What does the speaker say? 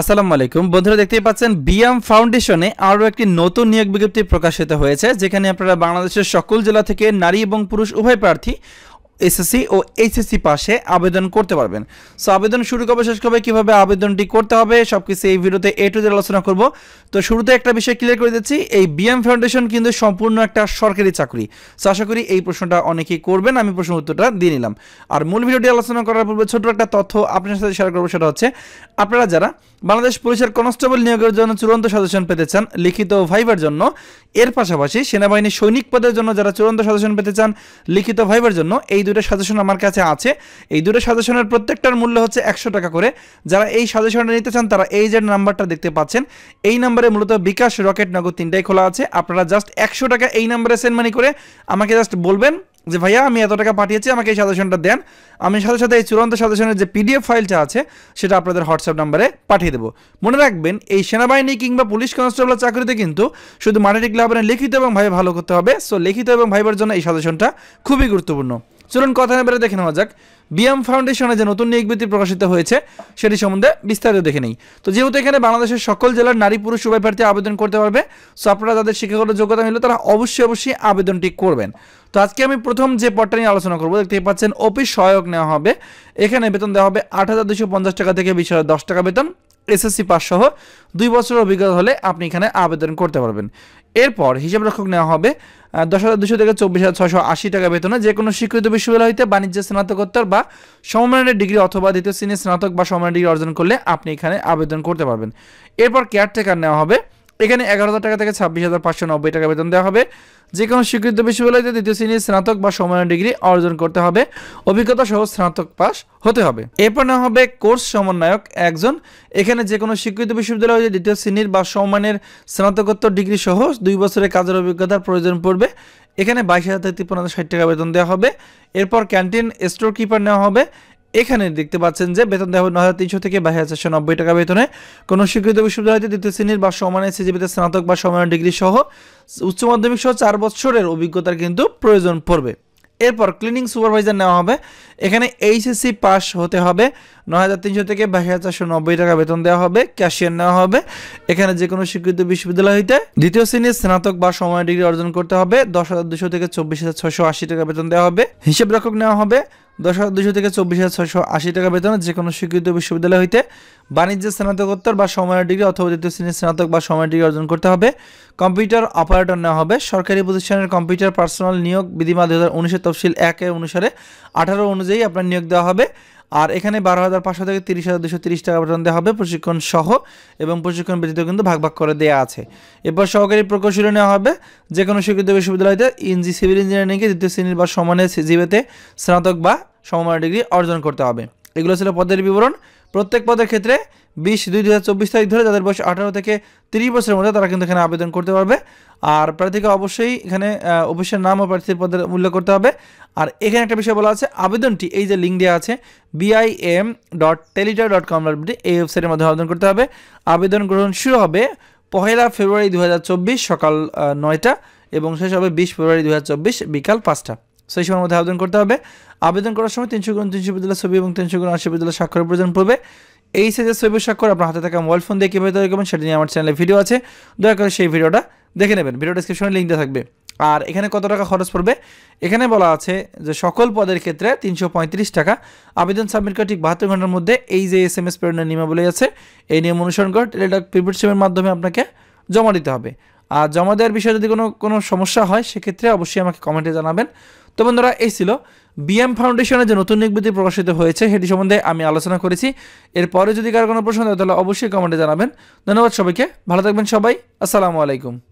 আসসালামু আলাইকুম বন্ধুরা দেখতেই পাচ্ছেন বিএম ফাউন্ডেশনে আরও একটি নতুন নিয়োগ বিজ্ঞপ্তি প্রকাশিত হয়েছে যেখানে আপনারা বাংলাদেশের সকল জেলা থেকে নারী এবং পুরুষ উভয় প্রার্থী এসএসসি ও এইচএসসি পাশে আবেদন করতে পারবেন সো আবেদন শুরু কবে শেষ কবে কীভাবে আবেদনটি করতে হবে সব কিছু এই ভিডিওতে এ টু আলোচনা করব তো শুরুতে একটা বিষয় ক্লিয়ার করে দিচ্ছি এই বিএম ফাউন্ডেশন কিন্তু সম্পূর্ণ একটা সরকারি চাকরি সো আশা করি এই প্রশ্নটা অনেকেই করবেন আমি প্রশ্ন উত্তরটা দিয়ে নিলাম আর মূল ভিডিওটি আলোচনা করার পূর্বে ছোট একটা তথ্য আপনার সাথে শেয়ার করবো সেটা হচ্ছে আপনারা যারা বাংলাদেশ পুলিশের কনস্টেবল নিয়োগের জন্য চূড়ান্ত সাজেশন পেতে চান লিখিত ভাইবার জন্য এর পাশাপাশি সেনাবাহিনী সৈনিক পদের জন্য যারা চূড়ান্ত সাজেশন পেতে চান লিখিত ভাইবার জন্য এই দুটো সাজেশন আমার কাছে আছে এই দুটো সাজেশনের প্রত্যেকটার মূল্য হচ্ছে একশো টাকা করে যারা এই সাজেশনটা নিতে চান তারা এই যে নাম্বারটা দেখতে পাচ্ছেন এই নাম্বারে মূলত বিকাশ রকেট নগর তিনটাই খোলা আছে আপনারা জাস্ট একশো টাকা এই নাম্বারে সেন্ড মানি করে আমাকে জাস্ট বলবেন যে ভাইয়া আমি এত টাকা পাঠিয়েছি আমাকে এই সাজেশনটা দেন আমি সাথে সাথে এই চূড়ান্ত সাজেশনের যে পিডিএফ ফাইলটা আছে সেটা আপনাদের হোয়াটসঅ্যাপ নাম্বারে পাঠিয়ে দেবো মনে রাখবেন এই সেনাবাহিনী কিংবা পুলিশ কনস্টেবলের চাকরিতে কিন্তু শুধু মাঠেটিক লাভারের লিখিত এবং ভাই ভালো করতে হবে সো লিখিত এবং ভাইবার জন্য এই সাজেশনটা খুবই গুরুত্বপূর্ণ চলুন কথা এবারে দেখে নেওয়া যাক বিএম ফাউন্ডেশনে যে নতুন নিয়োগ বিধি প্রকাশিত হয়েছে সেটি সম্বন্ধে বিস্তারিত দেখে নেই তো যেহেতু এখানে বাংলাদেশের সকল জেলার নারী পুরুষ উভয় প্রার্থী আবেদন করতে পারবে সো আপনারা যাদের শিক্ষাগত যোগ্যতা মিলল তারা অবশ্যই অবশ্যই আবেদনটি করবেন তো আজকে আমি প্রথম যে পদটা নিয়ে আলোচনা করবো দেখতেই পাচ্ছেন অফিস সহায়ক নেওয়া হবে এখানে বেতন দেওয়া হবে আট হাজার দুশো পঞ্চাশ টাকা থেকে বিশ হাজার দশ টাকা বেতন এসএসসি পাস সহ দুই বছরের অভিজ্ঞতা হলে আপনি এখানে আবেদন করতে পারবেন এরপর হিসাবরক্ষক নেওয়া হবে দশ হাজার দুশো থেকে চব্বিশ হাজার ছশো আশি টাকা বেতনে যে কোনো স্বীকৃত বিশ্ববিদ্যালয় হইতে বাণিজ্য স্নাতকোত্তর বা সমমানের ডিগ্রি অথবা দ্বিতীয় শ্রেণীর স্নাতক বা সমমানের ডিগ্রি অর্জন করলে আপনি এখানে আবেদন করতে পারবেন এরপর কেয়ারটেকার নেওয়া হবে এখানে এগারো হাজার টাকা থেকে ছাব্বিশ হাজার পাঁচশো নব্বই টাকা বেতন দেওয়া হবে যে কোনো স্বীকৃত বিশ্ববিদ্যালয়তে দ্বিতীয় শ্রেণীর স্নাতক বা সময় ডিগ্রি অর্জন করতে হবে অভিজ্ঞতা সহ স্নাতক পাস হতে হবে এরপর না হবে কোর্স সমন্বয়ক একজন এখানে যে কোনো স্বীকৃত বিশ্ববিদ্যালয়তে দ্বিতীয় শ্রেণীর বা সম্মানের স্নাতকোত্তর ডিগ্রি সহ দুই বছরের কাজের অভিজ্ঞতার প্রয়োজন পড়বে এখানে বাইশ হাজার থেকে তিপ্পান্ন ষাট টাকা বেতন দেওয়া হবে এরপর ক্যান্টিন স্টোর কিপার নেওয়া হবে এখানে দেখতে পাচ্ছেন যে বেতন দেওয়া হবে হাজার তিনশো থেকে বাইরে হাজার চারশো নব্বই টাকা বেতনে কোনো স্বীকৃত বিশ্ববিদ্যালয়তে দ্বিতীয় শ্রেণীর বা সমানের সিজিবিতে স্নাতক বা সমান ডিগ্রি সহ উচ্চ মাধ্যমিক সহ চার বছরের অভিজ্ঞতার কিন্তু প্রয়োজন পড়বে এরপর ক্লিনিং সুপারভাইজার নেওয়া হবে এখানে এইচএসসি পাস হতে হবে নয় হাজার তিনশো থেকে বাইরে হাজার চারশো নব্বই টাকা বেতন দেওয়া হবে ক্যাশিয়ার নেওয়া হবে এখানে যে কোনো স্বীকৃত বিশ্ববিদ্যালয় হইতে দ্বিতীয় শ্রেণীর স্নাতক বা সময় ডিগ্রি অর্জন করতে হবে দশ হাজার দুশো থেকে চব্বিশ হাজার ছশো আশি টাকা বেতন দেওয়া হবে হিসেব রক্ষক নেওয়া হবে দশ হাজার দুশো থেকে চব্বিশ হাজার ছশো আশি টাকা বেতন যে কোনো স্বীকৃত বিশ্ববিদ্যালয় হইতে বাণিজ্যের স্নাতকোত্তর বা সময়ের ডিগ্রি অথবা দ্বিতীয় শ্রেণীর স্নাতক বা সময়ের ডিগ্রি অর্জন করতে হবে কম্পিউটার অপারেটর নেওয়া হবে সরকারি প্রতিষ্ঠানের কম্পিউটার পার্সোনাল নিয়োগ বিধিমা দু হাজার উনিশের তফসিল এক অনুসারে আঠারো অনুযায়ী আপনার নিয়োগ দেওয়া হবে আর এখানে বারো হাজার পাঁচশো থেকে তিরিশ হাজার দুশো তিরিশ টাকা পর্যন্ত দেওয়া হবে প্রশিক্ষণ সহ এবং প্রশিক্ষণ ব্যতীত কিন্তু ভাগ ভাগ করে দেওয়া আছে এরপর সহকারী প্রকৌশলী নেওয়া হবে যে কোনো স্বীকৃত বিশ্ববিদ্যালয়তে ইঞ্জি সিভিল ইঞ্জিনিয়ারিংকে দ্বিতীয় শ্রেণীর বা সমানে জিবিতে স্নাতক বা সমান ডিগ্রি অর্জন করতে হবে এগুলো ছিল পদের বিবরণ প্রত্যেক পদের ক্ষেত্রে বিশ দুই দু তারিখ ধরে তাদের বয়স আঠারো থেকে তিরিশ বছরের মধ্যে তারা কিন্তু এখানে আবেদন করতে পারবে আর প্রার্থীকে অবশ্যই এখানে অফিসের নাম ও প্রার্থীর পদের উল্লেখ করতে হবে আর এখানে একটা বিষয় বলা আছে আবেদনটি এই যে লিঙ্ক দেওয়া আছে BIM dot teletalk dot com dot এই ওয়েবসাইটের মাধ্যমে আবেদন করতে হবে আবেদন গ্রহণ শুরু হবে পহেলা ফেব্রুয়ারি দু সকাল নয়টা এবং শেষ হবে বিশ ফেব্রুয়ারি দু বিকাল পাঁচটা সেই সময়ের মধ্যে আবেদন করতে হবে আবেদন করার সময় তিনশো গুণ তিনশো বিদ্যালয় ছবি এবং তিনশো গুণ আশি বিদ্যালয় স্বাক্ষর প্রয়োজন পড়বে এই সাইজের ছবি স্বাক্ষর আপনার হাতে থাকা মোবাইল ফোন দিয়ে কীভাবে তৈরি করবেন সেটা নিয়ে আমার চ্যানেলে ভিডিও আছে দয়া করে সেই ভিডিওটা দেখে নেবেন ভিডিও ডিসক্রিপশনে লিঙ্ক দেওয়া থাকবে আর এখানে কত টাকা খরচ পড়বে এখানে বলা আছে যে সকল পদের ক্ষেত্রে তিনশো পঁয়ত্রিশ টাকা আবেদন সাবমিট করে ঠিক বাহাত্তর ঘন্টার মধ্যে এই যে এস এম এস প্রেরণের নিয়মাবলী আছে এই নিয়ম অনুসরণ করে টেলিটক প্রিপেড সিমের মাধ্যমে আপনাকে জমা দিতে হবে আর জমা দেওয়ার বিষয়ে যদি কোনো কোনো সমস্যা হয় সেক্ষেত্রে অবশ্যই আমাকে কমেন্টে জানাবেন তো বন্ধুরা এই ছিল বিএম ফাউন্ডেশনের যে নতুন নিয়োগবৃত্তি প্রকাশিত হয়েছে সেটি সম্বন্ধে আমি আলোচনা করেছি এরপরে যদি কারো কোনো প্রশ্ন থাকে তাহলে অবশ্যই কমেন্টে জানাবেন ধন্যবাদ সবাইকে ভালো থাকবেন সবাই আসসালামু আলাইকুম